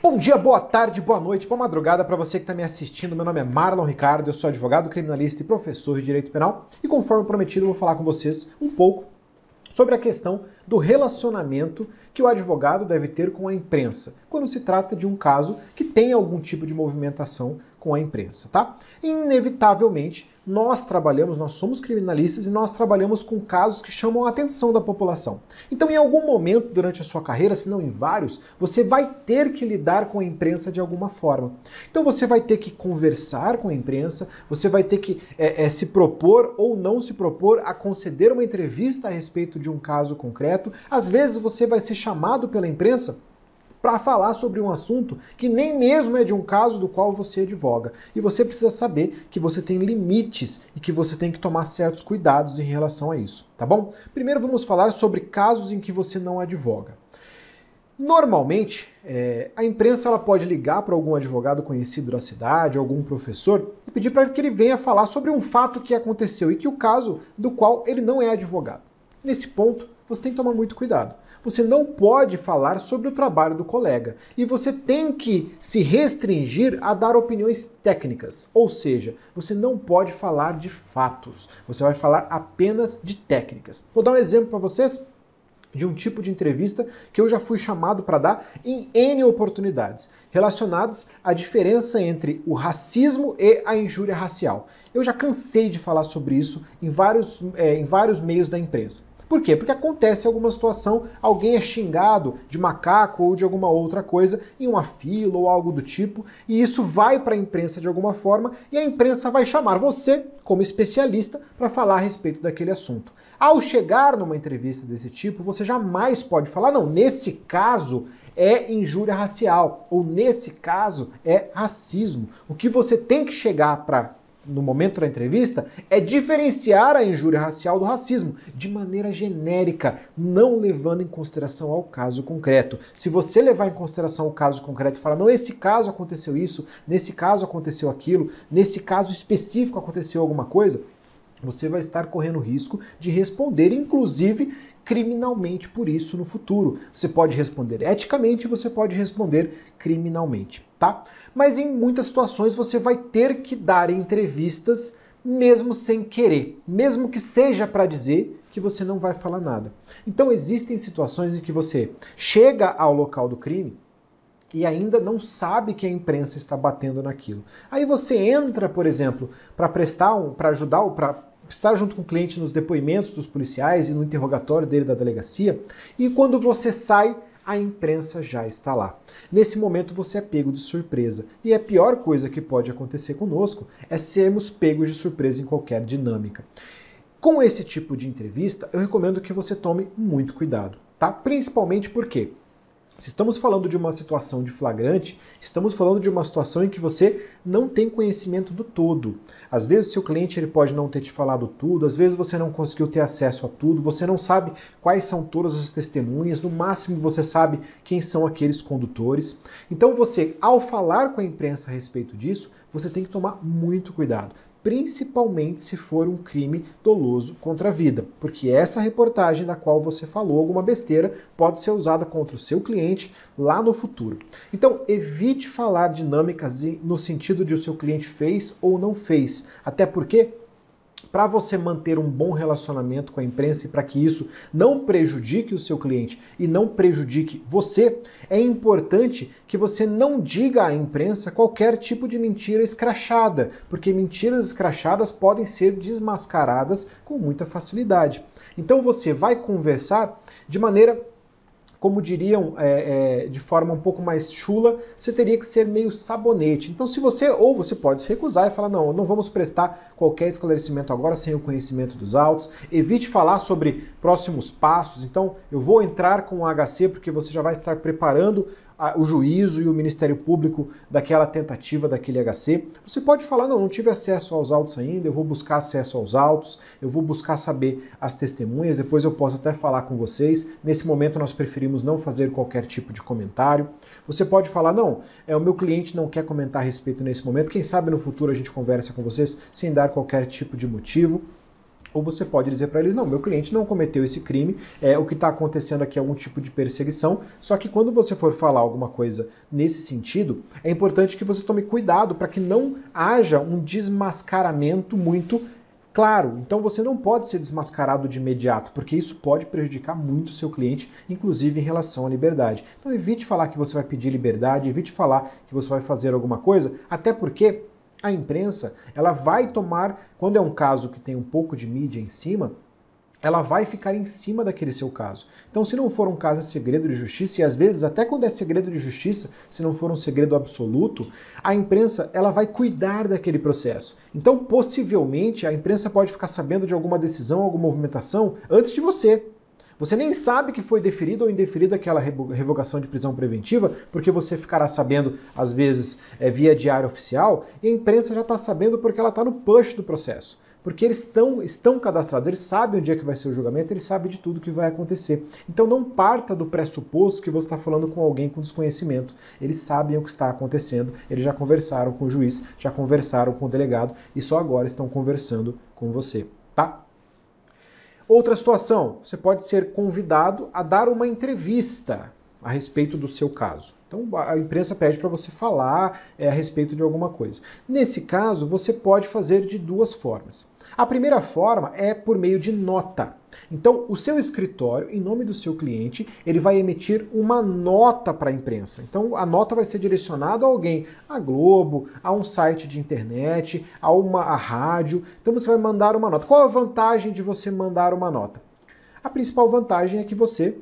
Bom dia, boa tarde, boa noite, boa madrugada para você que está me assistindo. Meu nome é Marlon Ricardo, eu sou advogado criminalista e professor de direito penal. E conforme prometido, eu vou falar com vocês um pouco sobre a questão do relacionamento que o advogado deve ter com a imprensa, quando se trata de um caso que tem algum tipo de movimentação com a imprensa, tá? Inevitavelmente, nós trabalhamos, nós somos criminalistas e nós trabalhamos com casos que chamam a atenção da população. Então, em algum momento durante a sua carreira, se não em vários, você vai ter que lidar com a imprensa de alguma forma. Então, você vai ter que conversar com a imprensa, você vai ter que é, é, se propor ou não se propor a conceder uma entrevista a respeito de um caso concreto às vezes você vai ser chamado pela imprensa para falar sobre um assunto que nem mesmo é de um caso do qual você advoga. E você precisa saber que você tem limites e que você tem que tomar certos cuidados em relação a isso, tá bom? Primeiro vamos falar sobre casos em que você não advoga. Normalmente, é, a imprensa ela pode ligar para algum advogado conhecido da cidade, algum professor, e pedir para que ele venha falar sobre um fato que aconteceu e que o caso do qual ele não é advogado. Nesse ponto, você tem que tomar muito cuidado. Você não pode falar sobre o trabalho do colega e você tem que se restringir a dar opiniões técnicas, ou seja, você não pode falar de fatos, você vai falar apenas de técnicas. Vou dar um exemplo para vocês de um tipo de entrevista que eu já fui chamado para dar em N oportunidades, relacionadas à diferença entre o racismo e a injúria racial. Eu já cansei de falar sobre isso em vários, é, em vários meios da imprensa. Por quê? Porque acontece alguma situação, alguém é xingado de macaco ou de alguma outra coisa em uma fila ou algo do tipo, e isso vai para a imprensa de alguma forma e a imprensa vai chamar você, como especialista, para falar a respeito daquele assunto. Ao chegar numa entrevista desse tipo, você jamais pode falar, não, nesse caso é injúria racial, ou nesse caso é racismo. O que você tem que chegar para no momento da entrevista é diferenciar a injúria racial do racismo de maneira genérica, não levando em consideração ao caso concreto. Se você levar em consideração o caso concreto e falar, não, esse caso aconteceu isso, nesse caso aconteceu aquilo, nesse caso específico aconteceu alguma coisa, você vai estar correndo risco de responder, inclusive criminalmente por isso no futuro. Você pode responder eticamente, você pode responder criminalmente tá? Mas em muitas situações você vai ter que dar entrevistas mesmo sem querer, mesmo que seja para dizer que você não vai falar nada. Então existem situações em que você chega ao local do crime e ainda não sabe que a imprensa está batendo naquilo. Aí você entra, por exemplo, para prestar um, para ajudar ou para estar junto com o cliente nos depoimentos dos policiais e no interrogatório dele da delegacia, e quando você sai, a imprensa já está lá. Nesse momento você é pego de surpresa, e a pior coisa que pode acontecer conosco é sermos pegos de surpresa em qualquer dinâmica. Com esse tipo de entrevista, eu recomendo que você tome muito cuidado, tá? Principalmente porque se estamos falando de uma situação de flagrante, estamos falando de uma situação em que você não tem conhecimento do todo. Às vezes, seu cliente ele pode não ter te falado tudo, às vezes você não conseguiu ter acesso a tudo, você não sabe quais são todas as testemunhas, no máximo você sabe quem são aqueles condutores. Então, você, ao falar com a imprensa a respeito disso, você tem que tomar muito cuidado principalmente se for um crime doloso contra a vida, porque essa reportagem na qual você falou alguma besteira pode ser usada contra o seu cliente lá no futuro. Então, evite falar dinâmicas no sentido de o seu cliente fez ou não fez, até porque para você manter um bom relacionamento com a imprensa e para que isso não prejudique o seu cliente e não prejudique você, é importante que você não diga à imprensa qualquer tipo de mentira escrachada, porque mentiras escrachadas podem ser desmascaradas com muita facilidade. Então você vai conversar de maneira como diriam é, é, de forma um pouco mais chula, você teria que ser meio sabonete. Então, se você, ou você pode se recusar e falar: não, não vamos prestar qualquer esclarecimento agora sem o conhecimento dos autos, evite falar sobre próximos passos. Então, eu vou entrar com o HC porque você já vai estar preparando o juízo e o Ministério Público daquela tentativa daquele HC. Você pode falar: não, não tive acesso aos autos ainda, eu vou buscar acesso aos autos, eu vou buscar saber as testemunhas, depois eu posso até falar com vocês. Nesse momento nós preferimos não fazer qualquer tipo de comentário. Você pode falar: não, é o meu cliente não quer comentar a respeito nesse momento, quem sabe no futuro a gente conversa com vocês sem dar qualquer tipo de motivo. Ou você pode dizer para eles: não, meu cliente não cometeu esse crime, é, o que está acontecendo aqui é algum tipo de perseguição. Só que quando você for falar alguma coisa nesse sentido, é importante que você tome cuidado para que não haja um desmascaramento muito claro. Então você não pode ser desmascarado de imediato, porque isso pode prejudicar muito o seu cliente, inclusive em relação à liberdade. Então evite falar que você vai pedir liberdade, evite falar que você vai fazer alguma coisa, até porque a imprensa, ela vai tomar, quando é um caso que tem um pouco de mídia em cima, ela vai ficar em cima daquele seu caso. Então, se não for um caso de é segredo de justiça, e às vezes até quando é segredo de justiça, se não for um segredo absoluto, a imprensa ela vai cuidar daquele processo. Então, possivelmente, a imprensa pode ficar sabendo de alguma decisão, alguma movimentação antes de você. Você nem sabe que foi deferida ou indeferida aquela revogação de prisão preventiva, porque você ficará sabendo, às vezes, é, via diário oficial, e a imprensa já está sabendo porque ela está no push do processo porque eles estão, estão cadastrados, eles sabem onde é que vai ser o julgamento, eles sabem de tudo que vai acontecer. Então não parta do pressuposto que você está falando com alguém com desconhecimento. Eles sabem o que está acontecendo, eles já conversaram com o juiz, já conversaram com o delegado e só agora estão conversando com você, tá? Outra situação, você pode ser convidado a dar uma entrevista a respeito do seu caso. Então a imprensa pede para você falar é, a respeito de alguma coisa. Nesse caso, você pode fazer de duas formas. A primeira forma é por meio de nota. Então, o seu escritório, em nome do seu cliente, ele vai emitir uma nota para a imprensa. Então, a nota vai ser direcionada a alguém, a Globo, a um site de internet, a uma a rádio. Então, você vai mandar uma nota. Qual a vantagem de você mandar uma nota? A principal vantagem é que você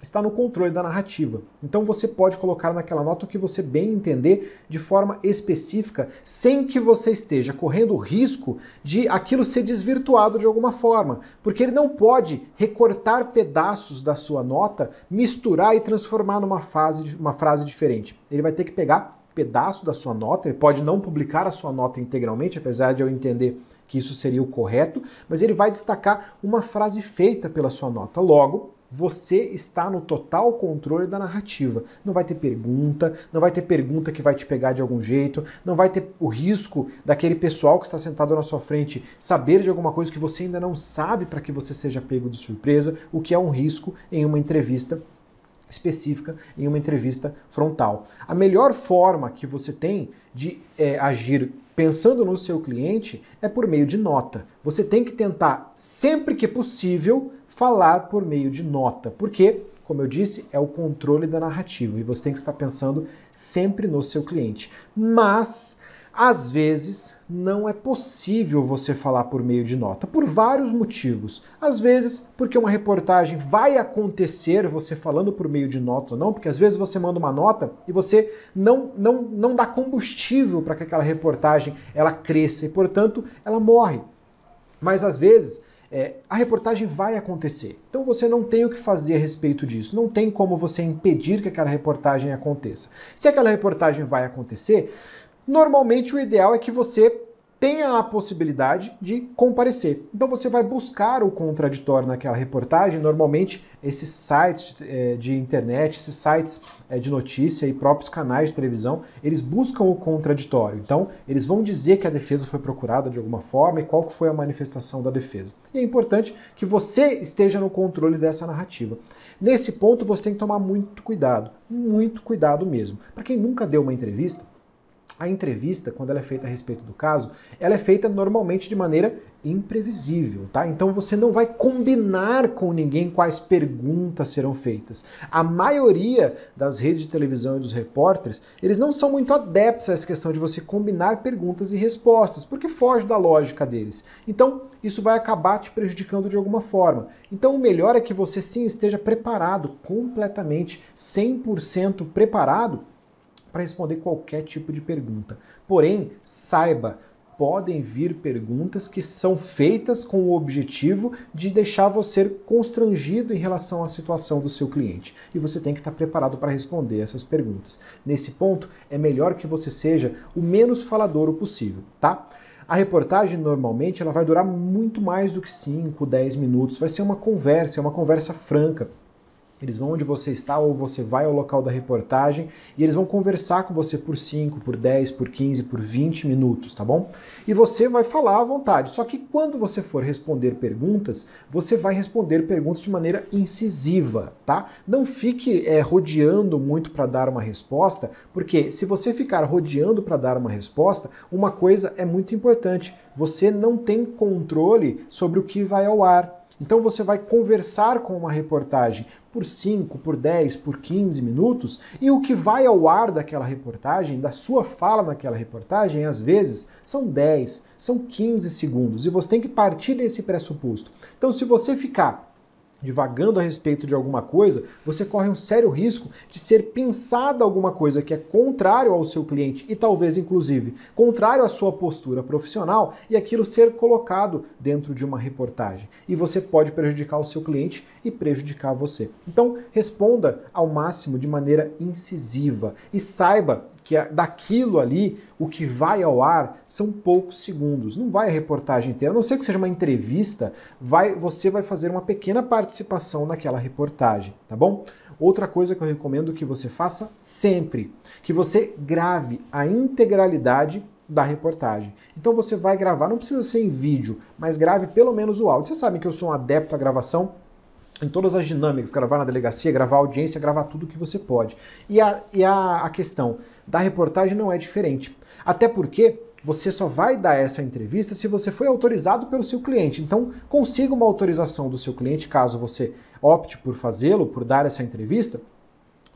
está no controle da narrativa. Então você pode colocar naquela nota o que você bem entender de forma específica, sem que você esteja correndo o risco de aquilo ser desvirtuado de alguma forma, porque ele não pode recortar pedaços da sua nota, misturar e transformar numa fase, uma frase diferente. Ele vai ter que pegar pedaço da sua nota, ele pode não publicar a sua nota integralmente, apesar de eu entender que isso seria o correto, mas ele vai destacar uma frase feita pela sua nota. Logo, você está no total controle da narrativa. Não vai ter pergunta, não vai ter pergunta que vai te pegar de algum jeito, não vai ter o risco daquele pessoal que está sentado na sua frente saber de alguma coisa que você ainda não sabe para que você seja pego de surpresa, o que é um risco em uma entrevista específica, em uma entrevista frontal. A melhor forma que você tem de é, agir pensando no seu cliente é por meio de nota. Você tem que tentar, sempre que possível, falar por meio de nota, porque, como eu disse, é o controle da narrativa e você tem que estar pensando sempre no seu cliente. Mas às vezes não é possível você falar por meio de nota, por vários motivos. Às vezes, porque uma reportagem vai acontecer você falando por meio de nota ou não, porque às vezes você manda uma nota e você não, não, não dá combustível para que aquela reportagem ela cresça e, portanto, ela morre. Mas às vezes é, a reportagem vai acontecer. Então você não tem o que fazer a respeito disso. Não tem como você impedir que aquela reportagem aconteça. Se aquela reportagem vai acontecer, normalmente o ideal é que você tenha a possibilidade de comparecer. Então você vai buscar o contraditório naquela reportagem. Normalmente, esses sites eh, de internet, esses sites eh, de notícia e próprios canais de televisão, eles buscam o contraditório. Então, eles vão dizer que a defesa foi procurada de alguma forma e qual foi a manifestação da defesa. E é importante que você esteja no controle dessa narrativa. Nesse ponto, você tem que tomar muito cuidado, muito cuidado mesmo. Para quem nunca deu uma entrevista, a entrevista, quando ela é feita a respeito do caso, ela é feita normalmente de maneira imprevisível, tá? Então você não vai combinar com ninguém quais perguntas serão feitas. A maioria das redes de televisão e dos repórteres, eles não são muito adeptos a essa questão de você combinar perguntas e respostas, porque foge da lógica deles. Então, isso vai acabar te prejudicando de alguma forma. Então, o melhor é que você sim esteja preparado completamente, 100% preparado para responder qualquer tipo de pergunta. Porém, saiba, podem vir perguntas que são feitas com o objetivo de deixar você constrangido em relação à situação do seu cliente. E você tem que estar preparado para responder essas perguntas. Nesse ponto, é melhor que você seja o menos falador possível, tá? A reportagem normalmente ela vai durar muito mais do que 5, 10 minutos, vai ser uma conversa, é uma conversa franca. Eles vão onde você está ou você vai ao local da reportagem e eles vão conversar com você por 5, por 10, por 15, por 20 minutos, tá bom? E você vai falar à vontade. Só que quando você for responder perguntas, você vai responder perguntas de maneira incisiva, tá? Não fique é, rodeando muito para dar uma resposta, porque se você ficar rodeando para dar uma resposta, uma coisa é muito importante: você não tem controle sobre o que vai ao ar então você vai conversar com uma reportagem por 5, por 10, por 15 minutos, e o que vai ao ar daquela reportagem, da sua fala naquela reportagem, às vezes são 10, são 15 segundos, e você tem que partir desse pressuposto. Então, se você ficar divagando a respeito de alguma coisa, você corre um sério risco de ser pensada alguma coisa que é contrário ao seu cliente e talvez inclusive contrário à sua postura profissional e aquilo ser colocado dentro de uma reportagem. E você pode prejudicar o seu cliente e prejudicar você. Então, responda ao máximo de maneira incisiva e saiba que daquilo ali, o que vai ao ar são poucos segundos. Não vai a reportagem inteira, a não ser que seja uma entrevista, vai, você vai fazer uma pequena participação naquela reportagem, tá bom? Outra coisa que eu recomendo que você faça sempre, que você grave a integralidade da reportagem. Então você vai gravar, não precisa ser em vídeo, mas grave pelo menos o áudio. Vocês sabem que eu sou um adepto à gravação em todas as dinâmicas, gravar na delegacia, gravar audiência, gravar tudo que você pode. E a, e a, a questão da reportagem não é diferente. Até porque você só vai dar essa entrevista se você foi autorizado pelo seu cliente. Então, consiga uma autorização do seu cliente, caso você opte por fazê-lo, por dar essa entrevista,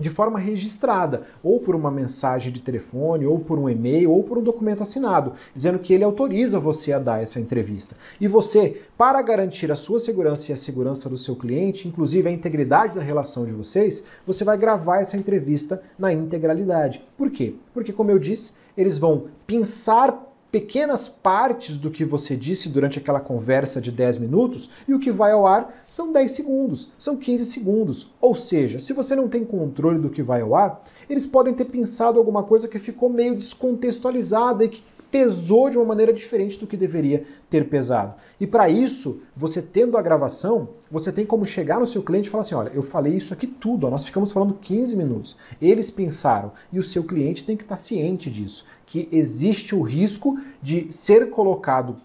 de forma registrada, ou por uma mensagem de telefone, ou por um e-mail, ou por um documento assinado, dizendo que ele autoriza você a dar essa entrevista. E você, para garantir a sua segurança e a segurança do seu cliente, inclusive a integridade da relação de vocês, você vai gravar essa entrevista na integralidade. Por quê? Porque, como eu disse, eles vão pensar pequenas partes do que você disse durante aquela conversa de 10 minutos e o que vai ao ar são 10 segundos, são 15 segundos. Ou seja, se você não tem controle do que vai ao ar, eles podem ter pensado alguma coisa que ficou meio descontextualizada e que pesou de uma maneira diferente do que deveria ter pesado. E para isso, você tendo a gravação, você tem como chegar no seu cliente e falar assim: olha, eu falei isso aqui tudo, ó, nós ficamos falando 15 minutos. Eles pensaram, e o seu cliente tem que estar tá ciente disso, que existe o risco de ser colocado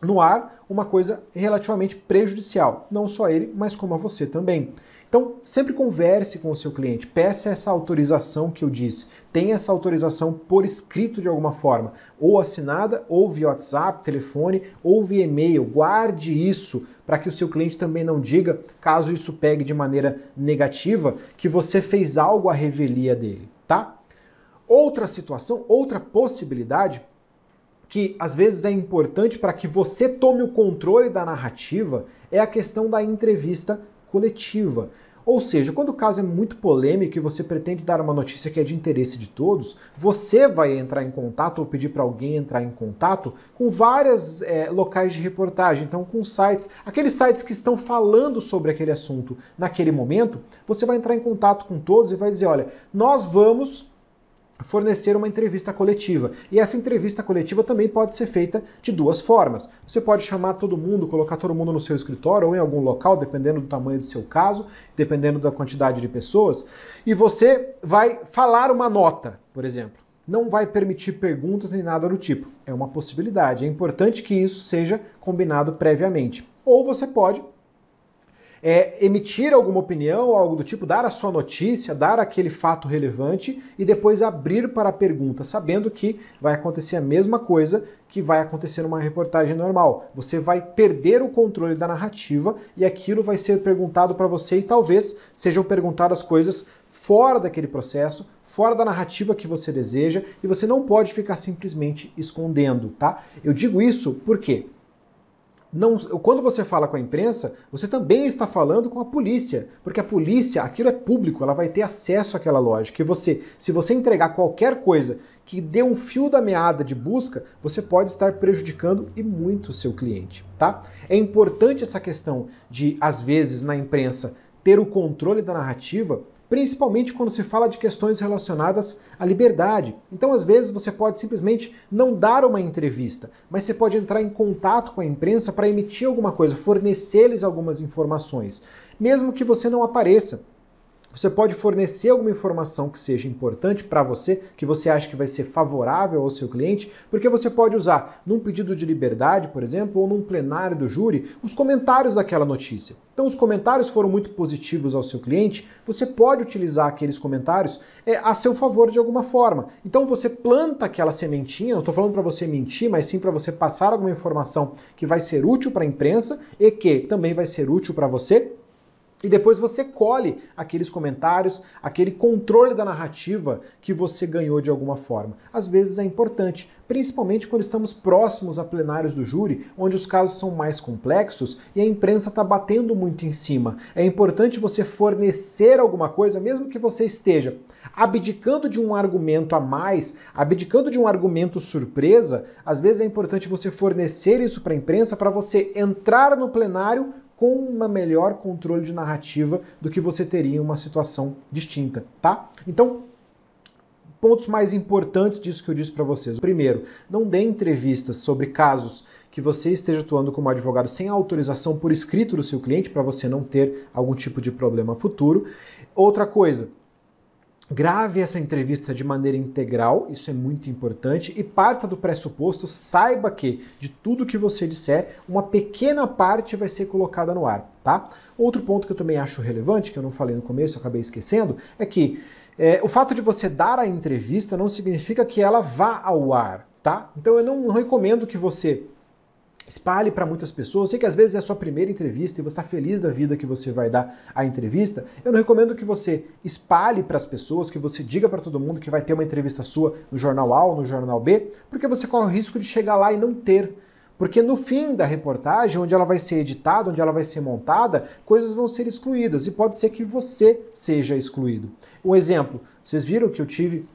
no ar uma coisa relativamente prejudicial, não só ele, mas como a você também. Então, sempre converse com o seu cliente, peça essa autorização que eu disse, tenha essa autorização por escrito de alguma forma, ou assinada, ou via WhatsApp, telefone, ou via e-mail. Guarde isso para que o seu cliente também não diga, caso isso pegue de maneira negativa, que você fez algo à revelia dele, tá? Outra situação, outra possibilidade que às vezes é importante para que você tome o controle da narrativa é a questão da entrevista coletiva. Ou seja, quando o caso é muito polêmico e você pretende dar uma notícia que é de interesse de todos, você vai entrar em contato ou pedir para alguém entrar em contato com vários é, eh, locais de reportagem, então com sites, aqueles sites que estão falando sobre aquele assunto naquele momento, você vai entrar em contato com todos e vai dizer: olha, nós vamos fornecer uma entrevista coletiva. E essa entrevista coletiva também pode ser feita de duas formas. Você pode chamar todo mundo, colocar todo mundo no seu escritório ou em algum local, dependendo do tamanho do seu caso, dependendo da quantidade de pessoas, e você vai falar uma nota, por exemplo. Não vai permitir perguntas nem nada do tipo. É uma possibilidade. É importante que isso seja combinado previamente. Ou você pode é, emitir alguma opinião, algo do tipo, dar a sua notícia, dar aquele fato relevante e depois abrir para a pergunta, sabendo que vai acontecer a mesma coisa que vai acontecer numa reportagem normal. Você vai perder o controle da narrativa e aquilo vai ser perguntado para você e talvez sejam perguntadas coisas fora daquele processo, fora da narrativa que você deseja e você não pode ficar simplesmente escondendo, tá? Eu digo isso porque não, quando você fala com a imprensa, você também está falando com a polícia, porque a polícia, aquilo é público, ela vai ter acesso àquela loja. Que você, se você entregar qualquer coisa que dê um fio da meada de busca, você pode estar prejudicando e muito o seu cliente, tá? É importante essa questão de às vezes na imprensa ter o controle da narrativa principalmente quando se fala de questões relacionadas à liberdade. Então, às vezes, você pode simplesmente não dar uma entrevista, mas você pode entrar em contato com a imprensa para emitir alguma coisa, fornecer-lhes algumas informações, mesmo que você não apareça. Você pode fornecer alguma informação que seja importante para você, que você acha que vai ser favorável ao seu cliente, porque você pode usar num pedido de liberdade, por exemplo, ou num plenário do júri, os comentários daquela notícia. Então, os comentários foram muito positivos ao seu cliente, você pode utilizar aqueles comentários é, a seu favor de alguma forma. Então, você planta aquela sementinha, não estou falando para você mentir, mas sim para você passar alguma informação que vai ser útil para a imprensa e que também vai ser útil para você e depois você colhe aqueles comentários, aquele controle da narrativa que você ganhou de alguma forma. Às vezes é importante, principalmente quando estamos próximos a plenários do júri, onde os casos são mais complexos e a imprensa está batendo muito em cima. É importante você fornecer alguma coisa, mesmo que você esteja abdicando de um argumento a mais, abdicando de um argumento surpresa. Às vezes é importante você fornecer isso para a imprensa para você entrar no plenário com um melhor controle de narrativa do que você teria em uma situação distinta, tá? Então, pontos mais importantes disso que eu disse para vocês. Primeiro, não dê entrevistas sobre casos que você esteja atuando como advogado sem autorização por escrito do seu cliente para você não ter algum tipo de problema futuro. Outra coisa, Grave essa entrevista de maneira integral, isso é muito importante, e parta do pressuposto, saiba que de tudo que você disser, uma pequena parte vai ser colocada no ar, tá? Outro ponto que eu também acho relevante, que eu não falei no começo, acabei esquecendo, é que é, o fato de você dar a entrevista não significa que ela vá ao ar, tá? Então eu não recomendo que você Espalhe para muitas pessoas. Eu sei que às vezes é a sua primeira entrevista e você está feliz da vida que você vai dar a entrevista. Eu não recomendo que você espalhe para as pessoas, que você diga para todo mundo que vai ter uma entrevista sua no jornal A ou no jornal B, porque você corre o risco de chegar lá e não ter. Porque no fim da reportagem, onde ela vai ser editada, onde ela vai ser montada, coisas vão ser excluídas e pode ser que você seja excluído. Um exemplo, vocês viram que eu tive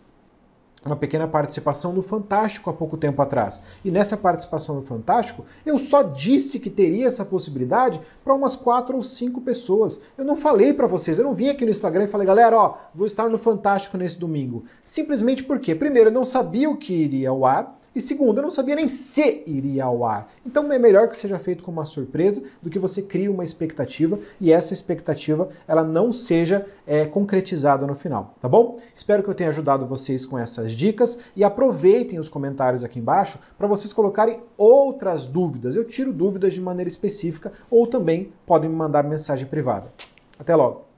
uma pequena participação no Fantástico há pouco tempo atrás. E nessa participação no Fantástico, eu só disse que teria essa possibilidade para umas quatro ou cinco pessoas. Eu não falei para vocês, eu não vim aqui no Instagram e falei, galera, ó, vou estar no Fantástico nesse domingo. Simplesmente porque, primeiro, eu não sabia o que iria ao ar, e segundo, eu não sabia nem se iria ao ar. Então é melhor que seja feito com uma surpresa do que você crie uma expectativa e essa expectativa ela não seja é, concretizada no final, tá bom? Espero que eu tenha ajudado vocês com essas dicas e aproveitem os comentários aqui embaixo para vocês colocarem outras dúvidas. Eu tiro dúvidas de maneira específica ou também podem me mandar mensagem privada. Até logo!